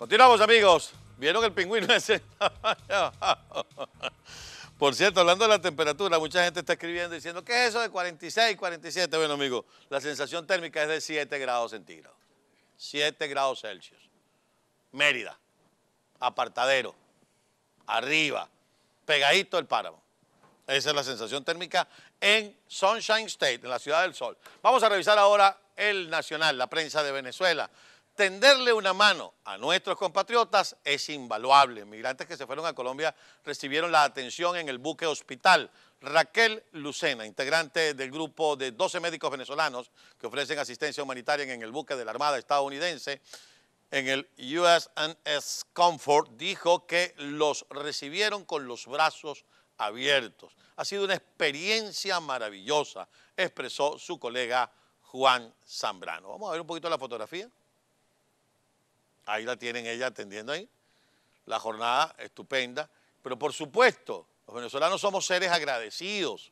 Continuamos, amigos. ¿Vieron el pingüino ese? Por cierto, hablando de la temperatura, mucha gente está escribiendo diciendo, ¿qué es eso de 46, 47? Bueno, amigo, la sensación térmica es de 7 grados centígrados. 7 grados Celsius. Mérida, apartadero, arriba, pegadito el páramo. Esa es la sensación térmica en Sunshine State, en la Ciudad del Sol. Vamos a revisar ahora el Nacional, la prensa de Venezuela tenderle una mano a nuestros compatriotas es invaluable. Migrantes que se fueron a Colombia recibieron la atención en el buque hospital. Raquel Lucena, integrante del grupo de 12 médicos venezolanos que ofrecen asistencia humanitaria en el buque de la Armada estadounidense, en el US&S Comfort, dijo que los recibieron con los brazos abiertos. Ha sido una experiencia maravillosa, expresó su colega Juan Zambrano. Vamos a ver un poquito la fotografía. Ahí la tienen ella atendiendo ahí. La jornada estupenda. Pero por supuesto, los venezolanos somos seres agradecidos.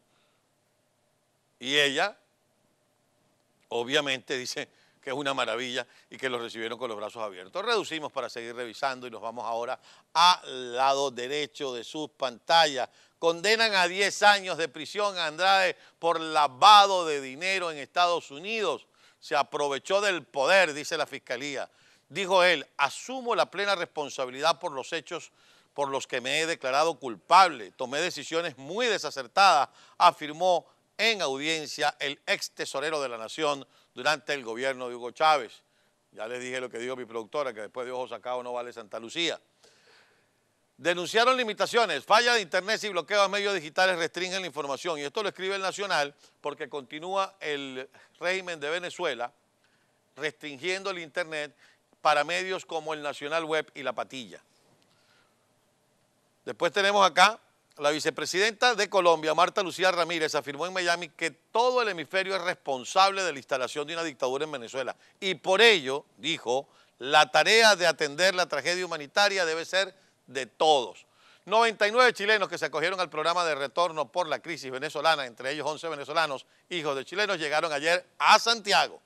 Y ella, obviamente, dice que es una maravilla y que los recibieron con los brazos abiertos. Reducimos para seguir revisando y nos vamos ahora al lado derecho de sus pantallas. Condenan a 10 años de prisión a Andrade por lavado de dinero en Estados Unidos. Se aprovechó del poder, dice la fiscalía. Dijo él, asumo la plena responsabilidad por los hechos por los que me he declarado culpable. Tomé decisiones muy desacertadas, afirmó en audiencia el ex tesorero de la Nación durante el gobierno de Hugo Chávez. Ya les dije lo que dijo mi productora, que después de ojos sacados no vale Santa Lucía. Denunciaron limitaciones, falla de internet y bloqueo a medios digitales restringen la información. Y esto lo escribe el Nacional porque continúa el régimen de Venezuela restringiendo el internet para medios como el Nacional Web y La Patilla. Después tenemos acá la vicepresidenta de Colombia, Marta Lucía Ramírez, afirmó en Miami que todo el hemisferio es responsable de la instalación de una dictadura en Venezuela. Y por ello, dijo, la tarea de atender la tragedia humanitaria debe ser de todos. 99 chilenos que se acogieron al programa de retorno por la crisis venezolana, entre ellos 11 venezolanos, hijos de chilenos, llegaron ayer a Santiago.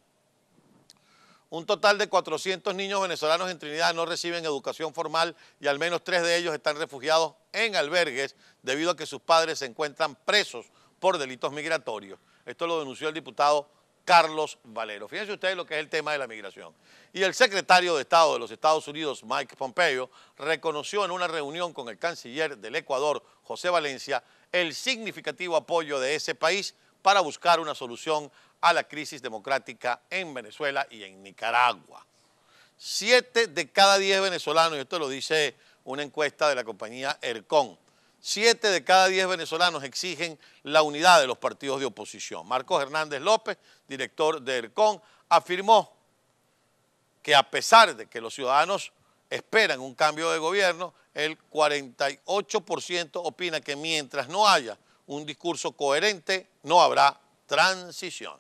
Un total de 400 niños venezolanos en Trinidad no reciben educación formal y al menos tres de ellos están refugiados en albergues debido a que sus padres se encuentran presos por delitos migratorios. Esto lo denunció el diputado Carlos Valero. Fíjense ustedes lo que es el tema de la migración. Y el secretario de Estado de los Estados Unidos, Mike Pompeo, reconoció en una reunión con el canciller del Ecuador, José Valencia, el significativo apoyo de ese país para buscar una solución a la crisis democrática en Venezuela y en Nicaragua. Siete de cada diez venezolanos, y esto lo dice una encuesta de la compañía ERCON, siete de cada diez venezolanos exigen la unidad de los partidos de oposición. Marcos Hernández López, director de ERCON, afirmó que a pesar de que los ciudadanos esperan un cambio de gobierno, el 48% opina que mientras no haya un discurso coherente, no habrá transición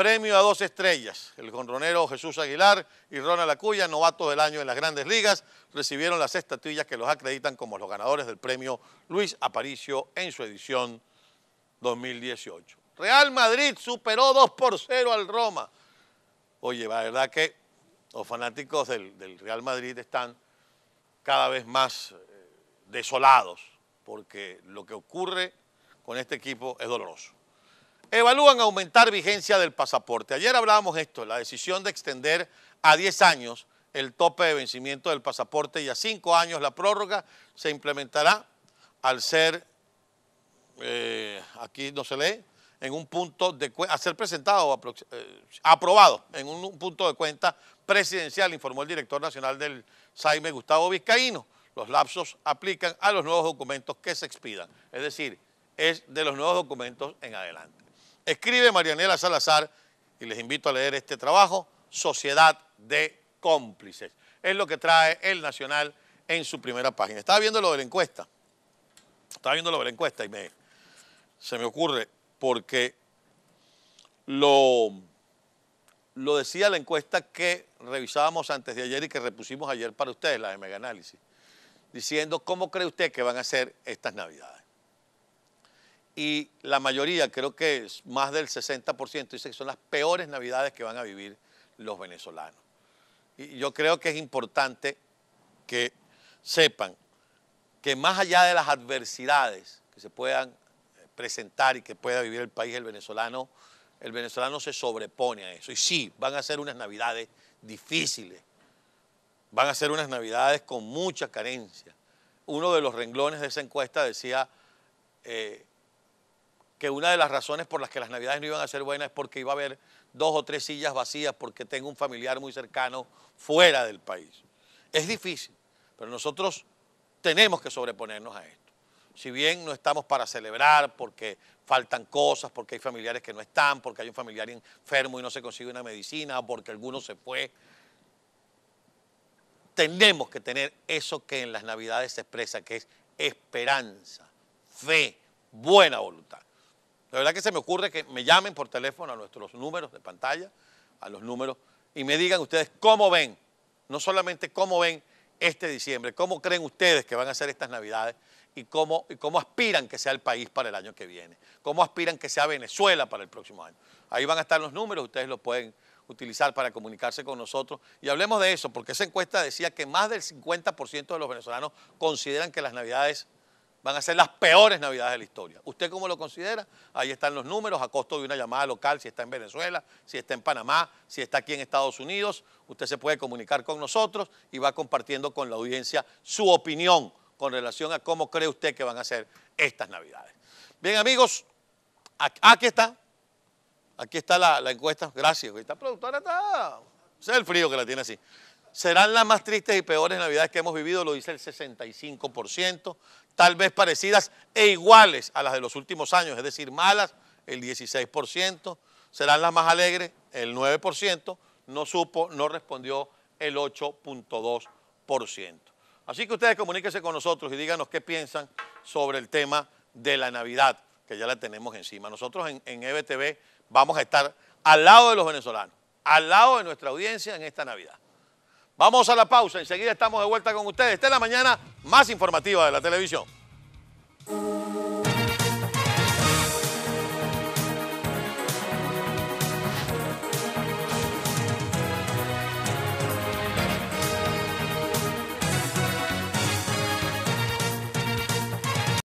premio a dos estrellas. El jonronero Jesús Aguilar y Ronald Acuya, novatos del año en las grandes ligas, recibieron las estatuillas que los acreditan como los ganadores del premio Luis Aparicio en su edición 2018. Real Madrid superó 2 por 0 al Roma. Oye, la verdad que los fanáticos del, Real Madrid están cada vez más eh, desolados porque lo que ocurre con este equipo es doloroso. Evalúan aumentar vigencia del pasaporte. Ayer hablábamos esto, la decisión de extender a 10 años el tope de vencimiento del pasaporte y a 5 años la prórroga se implementará al ser, eh, aquí no se lee, en un punto de a ser presentado, o eh, aprobado en un, punto de cuenta presidencial, informó el director nacional del SAIME, Gustavo Vizcaíno. Los lapsos aplican a los nuevos documentos que se expidan, es decir, es de los nuevos documentos en adelante. Escribe Marianela Salazar y les invito a leer este trabajo, Sociedad de Cómplices. Es lo que trae el Nacional en su primera página. Estaba viendo lo de la encuesta. Estaba viendo lo de la encuesta y me, se me ocurre porque lo, lo decía la encuesta que revisábamos antes de ayer y que repusimos ayer para ustedes, la de Mega Análisis, diciendo cómo cree usted que van a ser estas Navidades y la mayoría, creo que es más del 60%, dice que son las peores navidades que van a vivir los venezolanos. Y yo creo que es importante que sepan que más allá de las adversidades que se puedan eh, presentar y que pueda vivir el país, el venezolano, el venezolano se sobrepone a eso. Y sí, van a ser unas navidades difíciles, van a ser unas navidades con mucha carencia. Uno de los renglones de esa encuesta decía... Eh, que una de las razones por las que las navidades no iban a ser buenas es porque iba a haber dos o tres sillas vacías porque tengo un familiar muy cercano fuera del país. Es difícil, pero nosotros tenemos que sobreponernos a esto. Si bien no estamos para celebrar porque faltan cosas, porque hay familiares que no están, porque hay un familiar enfermo y no se consigue una medicina, porque alguno se fue, tenemos que tener eso que en las navidades se expresa, que es esperanza, fe, buena voluntad. La verdad que se me ocurre que me llamen por teléfono a nuestros números de pantalla, a los números, y me digan ustedes cómo ven, no solamente cómo ven este diciembre, cómo creen ustedes que van a ser estas navidades y cómo, y cómo aspiran que sea el país para el año que viene, cómo aspiran que sea Venezuela para el próximo año. Ahí van a estar los números, ustedes los pueden utilizar para comunicarse con nosotros. Y hablemos de eso, porque esa encuesta decía que más del 50% de los venezolanos consideran que las navidades Van a ser las peores navidades de la historia. ¿Usted cómo lo considera? Ahí están los números a costo de una llamada local, si está en Venezuela, si está en Panamá, si está aquí en Estados Unidos. Usted se puede comunicar con nosotros y va compartiendo con la audiencia su opinión con relación a cómo cree usted que van a ser estas navidades. Bien amigos, aquí está. Aquí está la, encuesta. Gracias. Esta productora está... es el frío que la tiene así. Serán las más tristes y peores navidades que hemos vivido, lo dice el 65% tal vez parecidas e iguales a las de los últimos años, es decir, malas, el 16%, serán las más alegres, el 9%, no supo, no respondió el 8.2%. Así que ustedes comuníquense con nosotros y díganos qué piensan sobre el tema de la Navidad, que ya la tenemos encima. Nosotros en, en EBTV vamos a estar al lado de los venezolanos, al lado de nuestra audiencia en esta Navidad. Vamos a la pausa, enseguida estamos de vuelta con ustedes. Esta es la mañana más informativa de la televisión.